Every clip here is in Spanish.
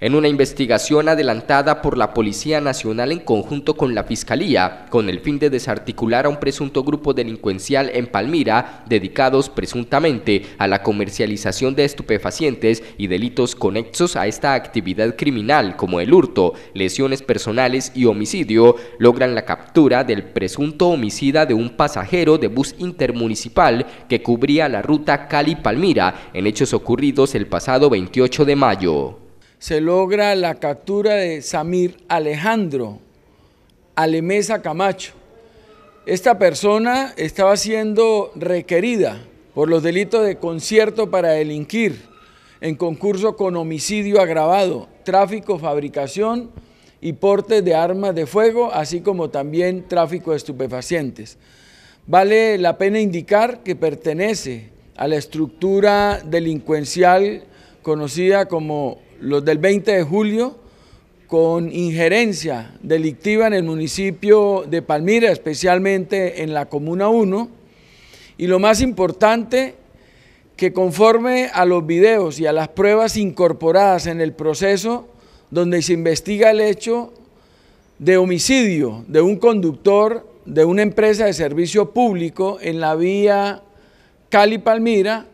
En una investigación adelantada por la Policía Nacional en conjunto con la Fiscalía, con el fin de desarticular a un presunto grupo delincuencial en Palmira, dedicados presuntamente a la comercialización de estupefacientes y delitos conexos a esta actividad criminal, como el hurto, lesiones personales y homicidio, logran la captura del presunto homicida de un pasajero de bus intermunicipal que cubría la ruta Cali-Palmira en hechos ocurridos el pasado 28 de mayo se logra la captura de Samir Alejandro Alemesa Camacho. Esta persona estaba siendo requerida por los delitos de concierto para delinquir en concurso con homicidio agravado, tráfico, fabricación y porte de armas de fuego, así como también tráfico de estupefacientes. Vale la pena indicar que pertenece a la estructura delincuencial conocida como los del 20 de julio, con injerencia delictiva en el municipio de Palmira, especialmente en la Comuna 1. Y lo más importante, que conforme a los videos y a las pruebas incorporadas en el proceso donde se investiga el hecho de homicidio de un conductor de una empresa de servicio público en la vía Cali-Palmira,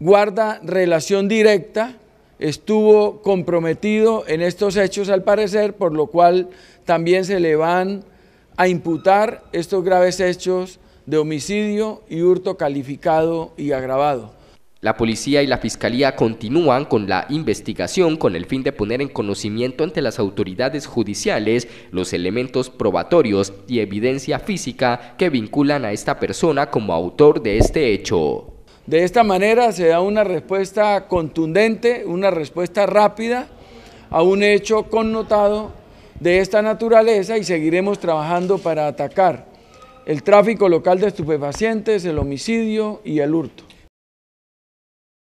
guarda relación directa estuvo comprometido en estos hechos al parecer, por lo cual también se le van a imputar estos graves hechos de homicidio y hurto calificado y agravado. La policía y la fiscalía continúan con la investigación con el fin de poner en conocimiento ante las autoridades judiciales los elementos probatorios y evidencia física que vinculan a esta persona como autor de este hecho. De esta manera se da una respuesta contundente, una respuesta rápida a un hecho connotado de esta naturaleza y seguiremos trabajando para atacar el tráfico local de estupefacientes, el homicidio y el hurto.